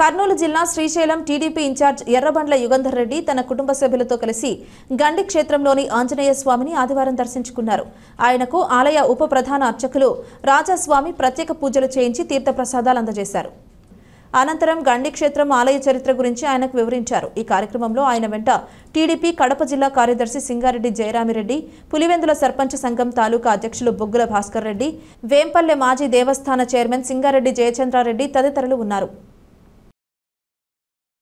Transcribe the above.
కర్నూలు జిల్లా Srisailam TDP incharge Errabandla Yugandhar Reddy తన కుటుంబ సభ్యులతో కలిసి గండి క్షేత్రంలోని ఆంజనేయ స్వామిని ఆదివారం దర్శించుకున్నారు ఆయనకు ఆలయ ఉప ప్రధాన అర్చకులు రాజాస్వామి ప్రత్యేక పూజలు చేయించి తీర్థప్రసాదాలు అందజేశారు అనంతరం గండి క్షేత్రం ఆలయ చరిత్ర గురించి ఆయనకు వివరించారు ఈ కార్యక్రమంలో ఆయన వెంట టీడీపీ కడప జిల్లా కార్యదర్శి సింగారెడ్డి జయరామిరెడ్డి పులివెందుల సర్పంచ్ సంఘం తాలూకా అధ్యక్షులు బొగ్గుల భాస్కర్ రెడ్డి వేంపల్లె మాజీ దేవస్థాన చైర్మన్ సింగారెడ్డి జయచంద్రారెడ్డి తదితరులు ఉన్నారు